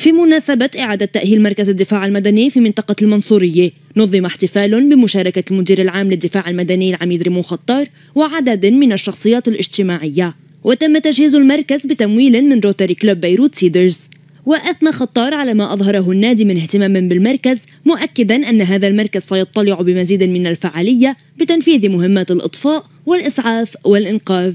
في مناسبة إعادة تأهيل مركز الدفاع المدني في منطقة المنصورية نظم احتفال بمشاركة المدير العام للدفاع المدني العميد ريمو خطار وعدد من الشخصيات الاجتماعية وتم تجهيز المركز بتمويل من روتاري كلوب بيروت سيدرز وأثنى خطار على ما أظهره النادي من اهتمام بالمركز مؤكدا أن هذا المركز سيطلع بمزيد من الفعالية بتنفيذ مهمات الإطفاء والإسعاف والإنقاذ